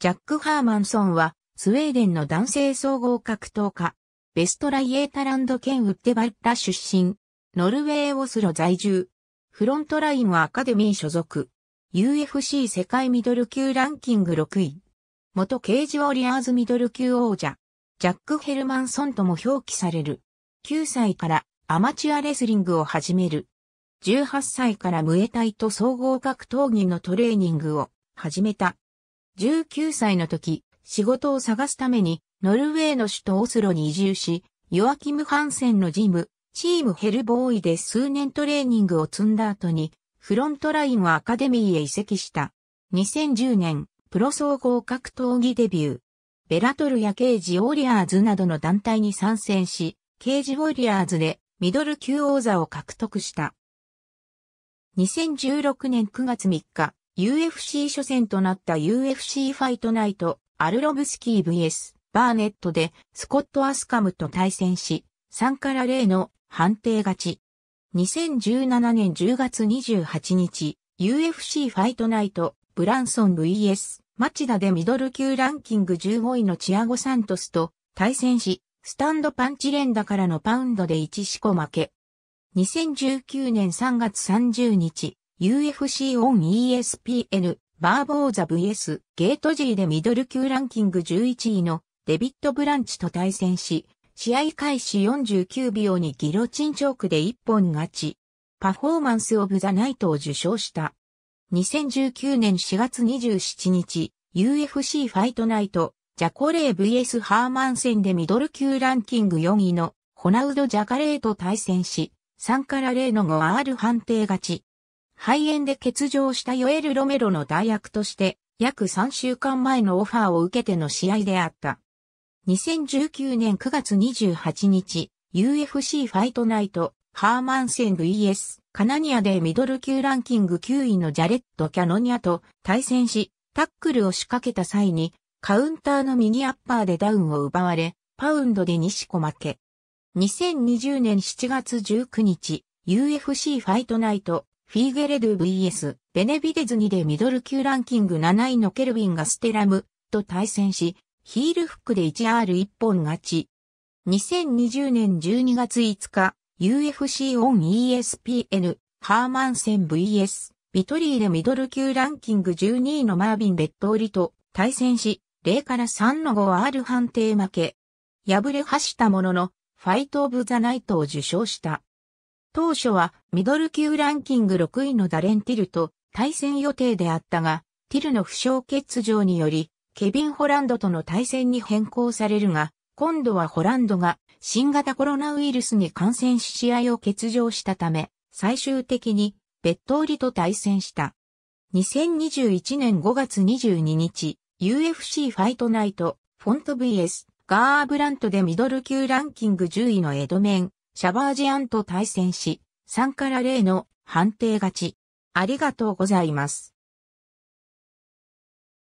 ジャック・ハーマンソンは、スウェーデンの男性総合格闘家、ベストライエータランド県ウッデバッラ出身、ノルウェーオスロ在住、フロントラインはアカデミー所属、UFC 世界ミドル級ランキング6位、元ケージウォリアーズミドル級王者、ジャック・ヘルマンソンとも表記される、9歳からアマチュアレスリングを始める、18歳からムエタイと総合格闘技のトレーニングを始めた。19歳の時、仕事を探すために、ノルウェーの首都オスロに移住し、ヨアキム・ハンセンのジム、チームヘルボーイで数年トレーニングを積んだ後に、フロントラインはアカデミーへ移籍した。2010年、プロ総合格闘技デビュー。ベラトルやケージ・ウォリアーズなどの団体に参戦し、ケージ・ウォリアーズでミドル級王座を獲得した。2016年9月3日、UFC 初戦となった UFC ファイトナイト、アルロブスキー VS、バーネットで、スコット・アスカムと対戦し、3から0の判定勝ち。2017年10月28日、UFC ファイトナイト、ブランソン VS、マチダでミドル級ランキング15位のチアゴ・サントスと対戦し、スタンドパンチ連打からのパウンドで1四個負け。2019年3月30日、UFC オン ESPN、バーボーザ VS ゲート G でミドル級ランキング11位のデビット・ブランチと対戦し、試合開始49秒にギロチンチョークで一本勝ち、パフォーマンス・オブ・ザ・ナイトを受賞した。2019年4月27日、UFC ファイトナイト、ジャコレー VS ハーマン戦でミドル級ランキング4位のホナウド・ジャカレーと対戦し、3から0の 5R 判定勝ち。肺炎で欠場したヨエル・ロメロの代役として、約3週間前のオファーを受けての試合であった。2019年9月28日、UFC ファイトナイト、ハーマンセン VS、カナニアでミドル級ランキング9位のジャレット・キャノニアと対戦し、タックルを仕掛けた際に、カウンターの右アッパーでダウンを奪われ、パウンドで西子負け。2020年7月19日、UFC ファイトナイト、フィーゲレドゥ VS、ベネビデズ2でミドル級ランキング7位のケルビンがステラムと対戦し、ヒールフックで 1R1 本勝ち。2020年12月5日、UFC オン ESPN、ハーマンセン VS、ビトリーでミドル級ランキング12位のマービン・ベッドーリと対戦し、0から3の 5R 判定負け。敗れ走ったものの、ファイト・オブ・ザ・ナイトを受賞した。当初はミドル級ランキング6位のダレン・ティルと対戦予定であったが、ティルの負傷欠場により、ケビン・ホランドとの対戦に変更されるが、今度はホランドが新型コロナウイルスに感染し試合を欠場したため、最終的にベッドリと対戦した。2021年5月22日、UFC ファイトナイト、フォント VS、ガーブラントでミドル級ランキング10位のエドメン、シャバージアンと対戦し、3から0の判定勝ち。ありがとうございます。